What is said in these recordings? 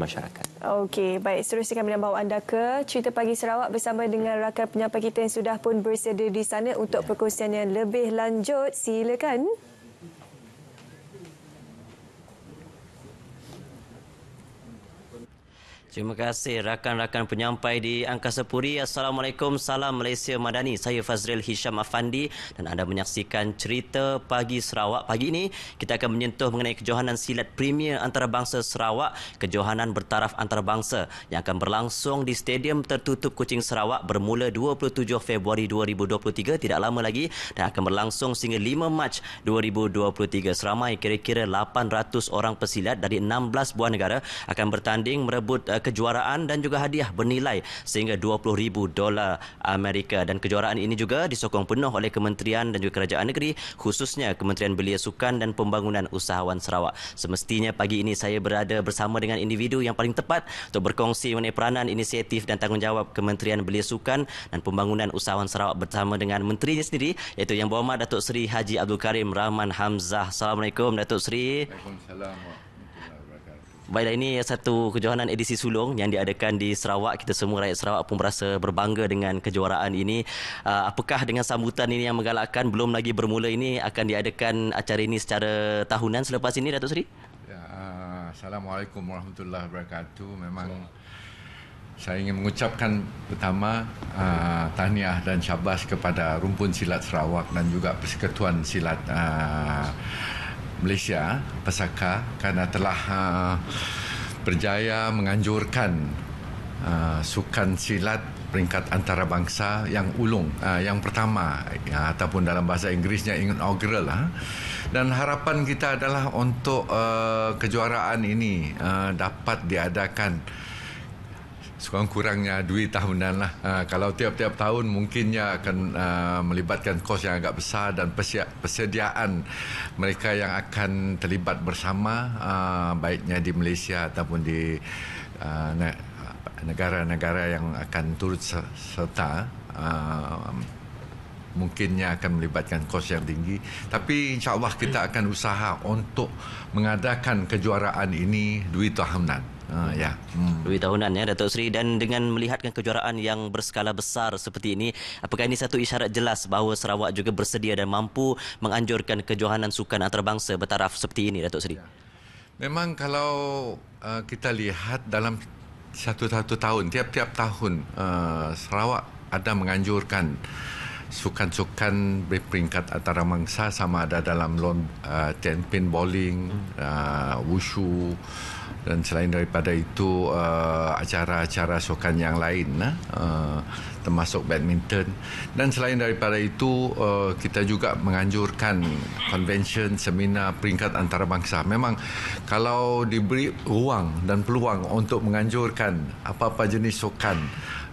masyarakat. Okey, baik. Seterusnya kami nak bawa anda ke Cerita Pagi Sarawak bersama dengan rakan penyampai kita yang sudah pun bersedia di sana untuk ya. perkongsian yang lebih lanjut. Silakan. Terima kasih rakan-rakan penyampai di Angkasa Puri. Assalamualaikum, salam Malaysia Madani. Saya Fazril Hisham Afandi dan anda menyaksikan cerita pagi Sarawak. Pagi ini kita akan menyentuh mengenai kejohanan silat premier antarabangsa Sarawak, kejohanan bertaraf antarabangsa yang akan berlangsung di Stadium Tertutup Kucing Sarawak bermula 27 Februari 2023, tidak lama lagi dan akan berlangsung sehingga 5 Mac 2023. Seramai kira-kira 800 orang pesilat dari 16 buah negara akan bertanding merebut eh, kejuaraan dan juga hadiah bernilai sehingga 20,000 dolar Amerika dan kejuaraan ini juga disokong penuh oleh kementerian dan juga kerajaan negeri khususnya Kementerian Belia Sukan dan Pembangunan Usahawan Sarawak. Semestinya pagi ini saya berada bersama dengan individu yang paling tepat untuk berkongsi mengenai peranan inisiatif dan tanggungjawab Kementerian Belia Sukan dan Pembangunan Usahawan Sarawak bersama dengan menterinya sendiri iaitu Yang Berhormat Datuk Seri Haji Abdul Karim Rahman Hamzah. Assalamualaikum Datuk Seri. Waalaikumsalam. Baiklah ini satu kejohanan edisi sulung yang diadakan di Sarawak. Kita semua rakyat Sarawak pun merasa berbangga dengan kejuaraan ini. Uh, apakah dengan sambutan ini yang menggalakkan belum lagi bermula ini akan diadakan acara ini secara tahunan selepas ini Datuk Seri? Ya, uh, Assalamualaikum warahmatullahi wabarakatuh. Memang saya ingin mengucapkan pertama uh, tahniah dan syabas kepada rumpun silat Sarawak dan juga persekutuan silat uh, Malaysia Pesaka karena telah ah, berjaya menganjurkan ah, sukan silat peringkat antarabangsa yang ulung ah, yang pertama ataupun dalam bahasa Inggerisnya inaugural ha? dan harapan kita adalah untuk kejuaraan ini dapat diadakan sekurang-kurangnya duit tahunan lah. Uh, kalau tiap-tiap tahun mungkinnya akan uh, melibatkan kos yang agak besar dan persia- persediaan mereka yang akan terlibat bersama uh, baiknya di Malaysia ataupun di uh, negara-negara yang akan turut serta uh, mungkinnya akan melibatkan kos yang tinggi tapi insyaallah kita akan usaha untuk mengadakan kejuaraan ini duit tahunan. Uh, ya. Hmm. hmm. Lebih tahunan ya Datuk Seri dan dengan melihatkan kejuaraan yang berskala besar seperti ini, apakah ini satu isyarat jelas bahawa Sarawak juga bersedia dan mampu menganjurkan kejohanan sukan antarabangsa bertaraf seperti ini Datuk Seri? Ya. Memang kalau uh, kita lihat dalam satu-satu tahun, tiap-tiap tahun uh, Sarawak ada menganjurkan sukan-sukan berperingkat antara antarabangsa sama ada dalam lawn uh, ten pin bowling, hmm. uh, wushu dan selain daripada itu uh, acara-acara sukan yang lain uh, termasuk badminton dan selain daripada itu uh, kita juga menganjurkan convention seminar peringkat antarabangsa memang kalau diberi ruang dan peluang untuk menganjurkan apa-apa jenis sukan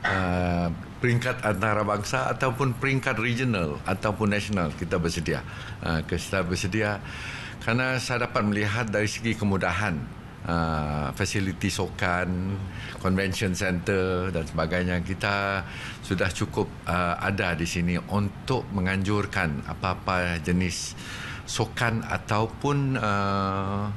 uh, peringkat antarabangsa ataupun peringkat regional ataupun nasional kita bersedia. Ah, kita bersedia kerana saya dapat melihat dari segi kemudahan Uh, fasiliti sokan, convention center dan sebagainya kita sudah cukup uh, ada di sini untuk menganjurkan apa-apa jenis sokan ataupun uh,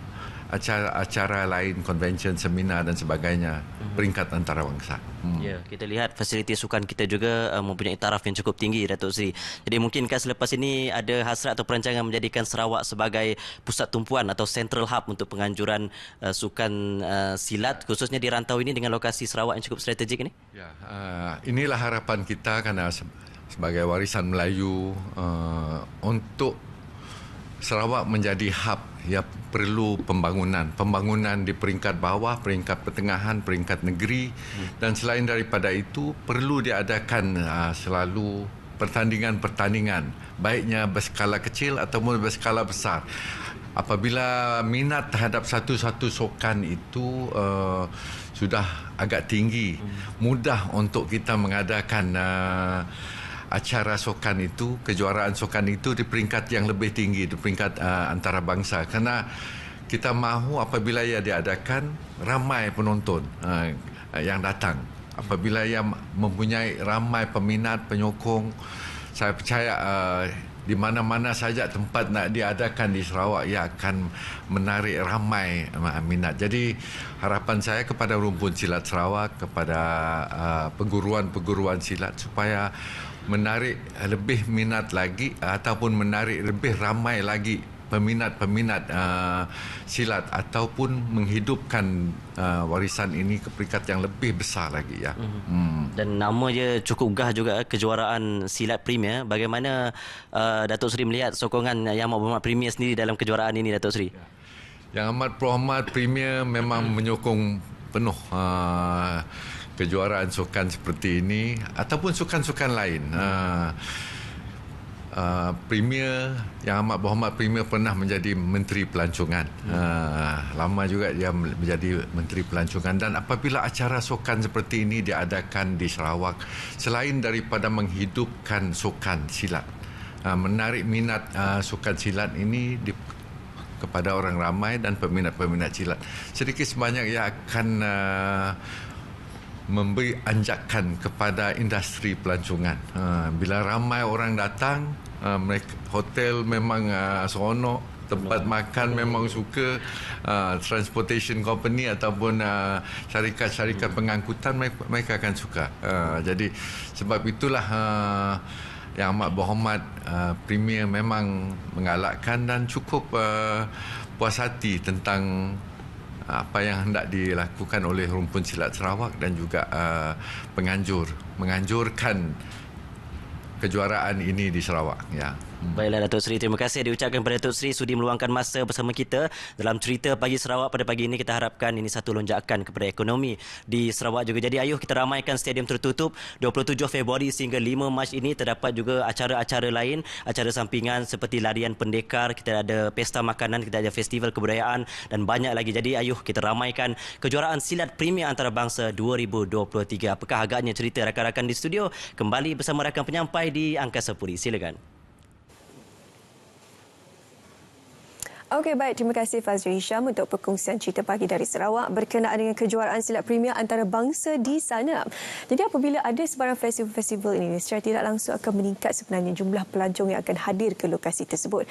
acara-acara lain, convention, seminar dan sebagainya mhm. peringkat antarabangsa. Hmm. Ya, kita lihat fasiliti sukan kita juga uh, mempunyai taraf yang cukup tinggi Datuk Sri. Jadi mungkin kan selepas ini ada hasrat atau perancangan menjadikan Sarawak sebagai pusat tumpuan atau central hub untuk penganjuran uh, sukan uh, silat khususnya di rantau ini dengan lokasi Sarawak yang cukup strategik ini? Ya, uh, inilah harapan kita karena sebagai warisan Melayu uh, untuk Sarawak menjadi hub yang perlu pembangunan. Pembangunan di peringkat bawah, peringkat pertengahan, peringkat negeri dan selain daripada itu perlu diadakan ah, selalu pertandingan-pertandingan baiknya berskala kecil ataupun berskala besar. Apabila minat terhadap satu-satu sokan itu uh, sudah agak tinggi, mudah untuk kita mengadakan uh, acara sokan itu, kejuaraan sokan itu di peringkat yang lebih tinggi, di peringkat uh, antarabangsa. Kerana kita mahu apabila ia diadakan, ramai penonton uh, yang datang. Apabila ia mempunyai ramai peminat, penyokong, saya percaya uh, di mana-mana saja tempat nak diadakan di Sarawak, ia akan menarik ramai uh, minat. Jadi harapan saya kepada rumpun silat Sarawak, kepada uh, perguruan-perguruan silat supaya menarik lebih minat lagi ataupun menarik lebih ramai lagi peminat-peminat uh, silat ataupun menghidupkan uh, warisan ini ke peringkat yang lebih besar lagi ya. Mhm. Hmm. Dan nama dia cukup gah juga kejuaraan silat premier. Bagaimana uh, Datuk Seri melihat sokongan Yang Amat Berhormat Premier sendiri dalam kejuaraan ini Datuk Seri? Ya. Yang Amat Berhormat Premier memang menyokong penuh uh, kejuaraan sukan seperti ini ataupun sukan-sukan lain. Ha, uh, Premier yang amat berhormat Premier pernah menjadi Menteri Pelancongan. Ha, lama juga dia menjadi Menteri Pelancongan dan apabila acara sukan seperti ini diadakan di Sarawak selain daripada menghidupkan sukan silat ah, menarik minat uh, sukan silat ini di, kepada orang ramai dan peminat-peminat silat sedikit sebanyak ia akan uh, memberi anjakan kepada industri pelancongan. Ha, bila ramai orang datang, uh, hotel memang uh, seronok, tempat makan memang suka, uh, transportation company ataupun uh, syarikat-syarikat hmm. pengangkutan mereka, mereka akan suka. Uh, jadi sebab itulah uh, yang amat berhormat uh, Premier memang mengalakkan dan cukup uh, puas hati tentang apa yang hendak dilakukan oleh rumpun silat Sarawak dan juga uh, penganjur menganjurkan kejuaraan ini di Sarawak ya Hmm. Baiklah Datuk Seri, terima kasih diucapkan kepada Datuk Seri sudi meluangkan masa bersama kita dalam cerita pagi Sarawak pada pagi ini kita harapkan ini satu lonjakan kepada ekonomi di Sarawak juga. Jadi ayuh kita ramaikan stadium tertutup 27 Februari sehingga 5 Mac ini terdapat juga acara-acara lain, acara sampingan seperti larian pendekar, kita ada pesta makanan, kita ada festival kebudayaan dan banyak lagi. Jadi ayuh kita ramaikan kejuaraan silat premier antarabangsa 2023. Apakah agaknya cerita rakan-rakan di studio? Kembali bersama rakan penyampai di Angkasa Puri. Silakan. Okey baik terima kasih Fazri Hisham untuk perkongsian cerita pagi dari Sarawak berkenaan dengan kejuaraan silat premier antara bangsa di sana. Jadi apabila ada sebarang festival-festival ini secara tidak langsung akan meningkat sebenarnya jumlah pelancong yang akan hadir ke lokasi tersebut.